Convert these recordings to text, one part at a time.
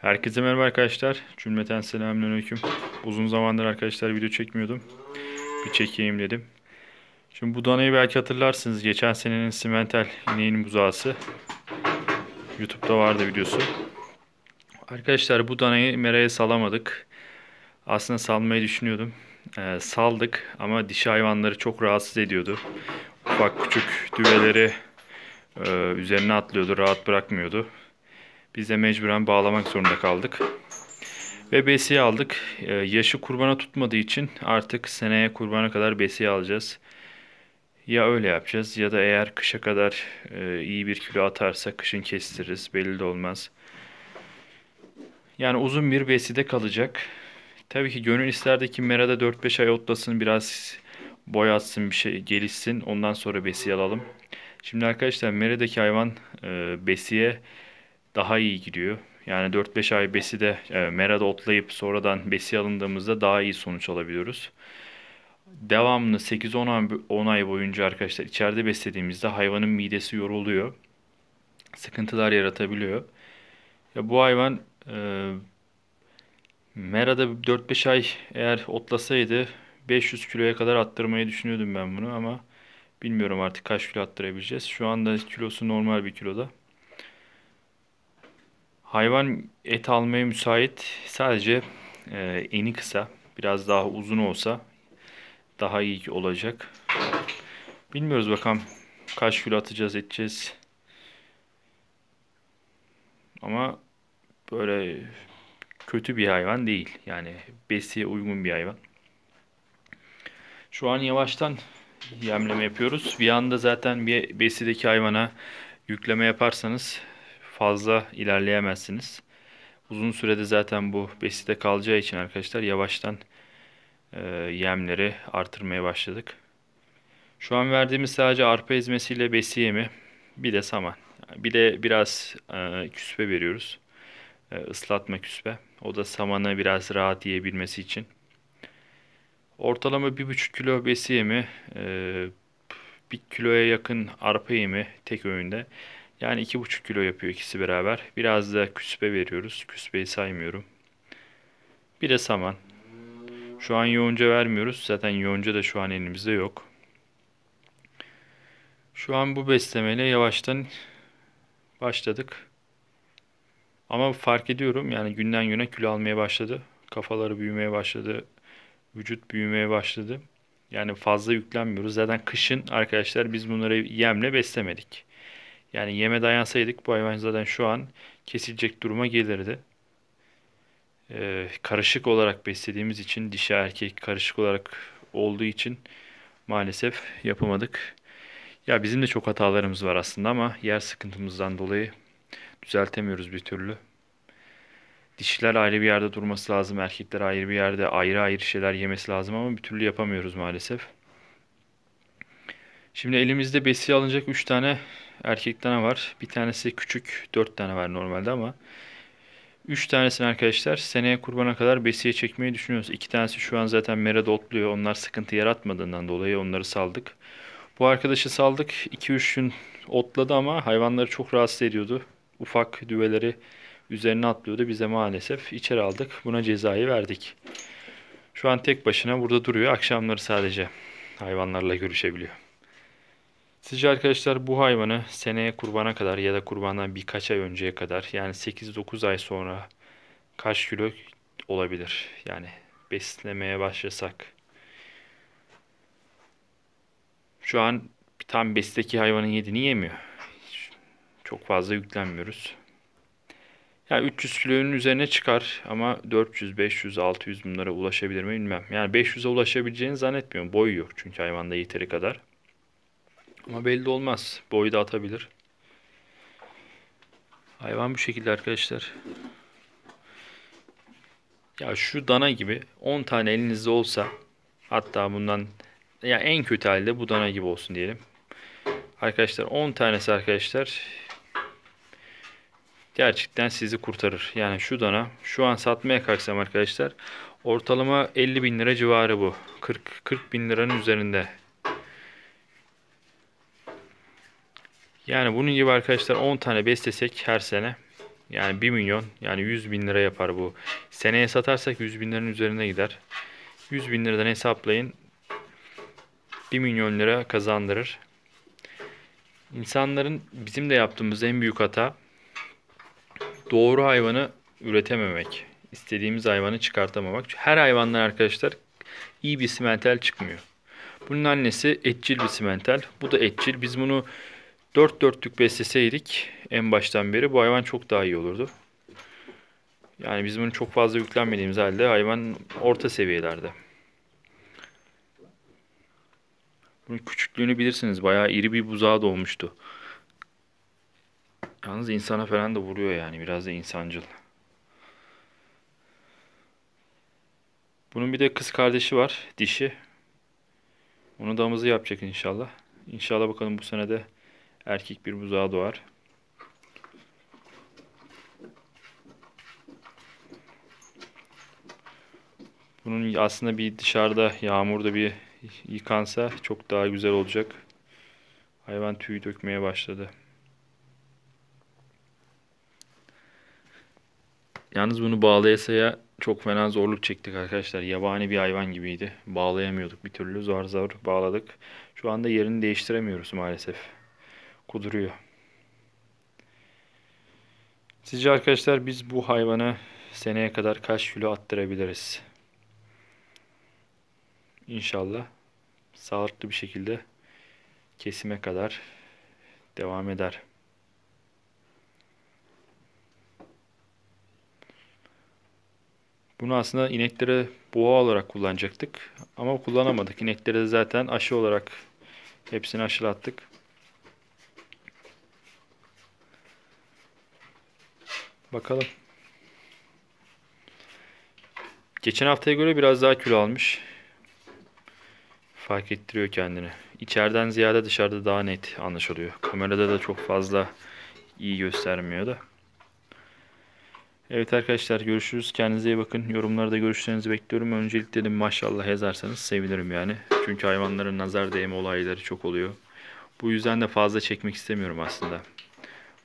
Herkese merhaba arkadaşlar. Cümleten selamünaleyküm. Uzun zamandır arkadaşlar video çekmiyordum. Bir çekeyim dedim. Şimdi bu danayı belki hatırlarsınız. Geçen senenin simental ineğin buzağısı. Youtube'da vardı videosu. Arkadaşlar bu danayı meraya salamadık. Aslında salmayı düşünüyordum. Ee, saldık ama dişi hayvanları çok rahatsız ediyordu. Ufak küçük düveleri e, üzerine atlıyordu. Rahat bırakmıyordu. Biz de mecburen bağlamak zorunda kaldık. Ve besiye aldık. Ee, yaşı kurbana tutmadığı için artık seneye kurbana kadar besiye alacağız. Ya öyle yapacağız ya da eğer kışa kadar e, iyi bir kilo atarsa kışın kestiririz. Belli de olmaz. Yani uzun bir beside kalacak. Tabii ki gönül isterdi ki Mera'da 4-5 ay otlasın biraz boy atsın bir şey gelişsin ondan sonra besiye alalım. Şimdi arkadaşlar Mera'daki hayvan e, besiye daha iyi gidiyor. Yani 4-5 ay besi de e, merada otlayıp sonradan besi alındığımızda daha iyi sonuç alabiliyoruz. Devamlı 8-10 ay, boyunca arkadaşlar içeride beslediğimizde hayvanın midesi yoruluyor. Sıkıntılar yaratabiliyor. Ya bu hayvan e, merada 4-5 ay eğer otlasaydı 500 kiloya kadar attırmayı düşünüyordum ben bunu ama bilmiyorum artık kaç kilo attırabileceğiz. Şu anda kilosu normal bir kiloda. Hayvan et almaya müsait. Sadece e, eni kısa. Biraz daha uzun olsa daha iyi olacak. Bilmiyoruz bakalım kaç kilo atacağız edeceğiz. Ama böyle kötü bir hayvan değil. Yani besiye uygun bir hayvan. Şu an yavaştan yemleme yapıyoruz. Bir anda zaten bir besideki hayvana yükleme yaparsanız fazla ilerleyemezsiniz. Uzun sürede zaten bu besite kalacağı için arkadaşlar yavaştan e, yemleri artırmaya başladık. Şu an verdiğimiz sadece arpa ezmesiyle besi yemi bir de saman. Bir de biraz e, küspe veriyoruz. E, ıslatma küspe. O da samanı biraz rahat yiyebilmesi için. Ortalama 1,5 kilo besi yemi, e, 1 kiloya yakın arpa yemi tek öğünde. Yani 2,5 kilo yapıyor ikisi beraber. Biraz da küspe veriyoruz. Küspeyi saymıyorum. Bir de saman. Şu an yoğunca vermiyoruz. Zaten yoğunca da şu an elimizde yok. Şu an bu beslemeyle yavaştan başladık. Ama fark ediyorum yani günden güne kilo almaya başladı. Kafaları büyümeye başladı. Vücut büyümeye başladı. Yani fazla yüklenmiyoruz. Zaten kışın arkadaşlar biz bunları yemle beslemedik. Yani yeme dayansaydık bu hayvan zaten şu an kesilecek duruma gelirdi. Ee, karışık olarak beslediğimiz için dişi erkek karışık olarak olduğu için maalesef yapamadık. Ya bizim de çok hatalarımız var aslında ama yer sıkıntımızdan dolayı düzeltemiyoruz bir türlü. Dişiler ayrı bir yerde durması lazım, erkekler ayrı bir yerde ayrı ayrı şeyler yemesi lazım ama bir türlü yapamıyoruz maalesef. Şimdi elimizde besi alınacak 3 tane erkek dana var. Bir tanesi küçük. Dört tane var normalde ama. Üç tanesini arkadaşlar seneye kurbana kadar besiye çekmeyi düşünüyoruz. İki tanesi şu an zaten mera otluyor. Onlar sıkıntı yaratmadığından dolayı onları saldık. Bu arkadaşı saldık. 2-3 gün otladı ama hayvanları çok rahatsız ediyordu. Ufak düveleri üzerine atlıyordu. bize maalesef içeri aldık. Buna cezayı verdik. Şu an tek başına burada duruyor. Akşamları sadece hayvanlarla görüşebiliyor. Sizce arkadaşlar bu hayvanı seneye kurbana kadar ya da kurbandan birkaç ay önceye kadar yani 8-9 ay sonra kaç kilo olabilir? Yani beslemeye başlasak. Şu an tam besteki hayvanın yediğini yemiyor. Çok fazla yüklenmiyoruz. Yani 300 kilonun üzerine çıkar ama 400, 500, 600 bunlara ulaşabilir mi bilmem. Yani 500'e ulaşabileceğini zannetmiyorum. Boyu yok çünkü hayvanda yeteri kadar. Ama belli olmaz. Boyu da atabilir. Hayvan bu şekilde arkadaşlar. Ya şu dana gibi 10 tane elinizde olsa hatta bundan ya en kötü halde bu dana gibi olsun diyelim. Arkadaşlar 10 tanesi arkadaşlar gerçekten sizi kurtarır. Yani şu dana şu an satmaya kalksam arkadaşlar ortalama 50 bin lira civarı bu. 40, 40 bin liranın üzerinde Yani bunun gibi arkadaşlar 10 tane beslesek her sene yani 1 milyon yani 100 bin lira yapar bu. Seneye satarsak 100 bin liranın üzerine gider. 100 bin liradan hesaplayın 1 milyon lira kazandırır. İnsanların bizim de yaptığımız en büyük hata doğru hayvanı üretememek. İstediğimiz hayvanı çıkartamamak. Her hayvandan arkadaşlar iyi bir simental çıkmıyor. Bunun annesi etçil bir simental. Bu da etçil. Biz bunu dört dörtlük besleseydik en baştan beri bu hayvan çok daha iyi olurdu. Yani biz bunu çok fazla yüklenmediğimiz halde hayvan orta seviyelerde. Bunun küçüklüğünü bilirsiniz. Bayağı iri bir buzağa doğmuştu. Yalnız insana falan da vuruyor yani. Biraz da insancıl. Bunun bir de kız kardeşi var. Dişi. Onu damızı yapacak inşallah. İnşallah bakalım bu sene de erkek bir buzağa doğar. Bunun aslında bir dışarıda yağmurda bir yıkansa çok daha güzel olacak. Hayvan tüy dökmeye başladı. Yalnız bunu bağlayasaya çok fena zorluk çektik arkadaşlar. Yabani bir hayvan gibiydi. Bağlayamıyorduk bir türlü. Zor zor bağladık. Şu anda yerini değiştiremiyoruz maalesef kuduruyor. Sizce arkadaşlar biz bu hayvanı seneye kadar kaç kilo attırabiliriz? İnşallah sağlıklı bir şekilde kesime kadar devam eder. Bunu aslında ineklere boğa olarak kullanacaktık ama kullanamadık. İneklere zaten aşı olarak hepsini aşılattık. Bakalım. Geçen haftaya göre biraz daha kilo almış. Fark ettiriyor kendini. İçeriden ziyade dışarıda daha net anlaşılıyor. Kamerada da çok fazla iyi göstermiyor da. Evet arkadaşlar görüşürüz. Kendinize iyi bakın. Yorumlarda görüşlerinizi bekliyorum. Öncelikle dedim maşallah yazarsanız sevinirim yani. Çünkü hayvanların nazar değme olayları çok oluyor. Bu yüzden de fazla çekmek istemiyorum aslında.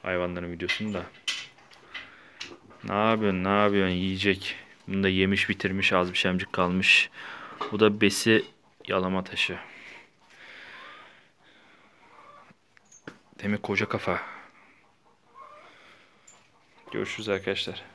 Hayvanların videosunu da. Ne yapıyorsun? Ne yapıyorsun? Yiyecek. Bunu da yemiş bitirmiş. Az bir şemcik kalmış. Bu da besi yalama taşı. Demek koca kafa. Görüşürüz arkadaşlar.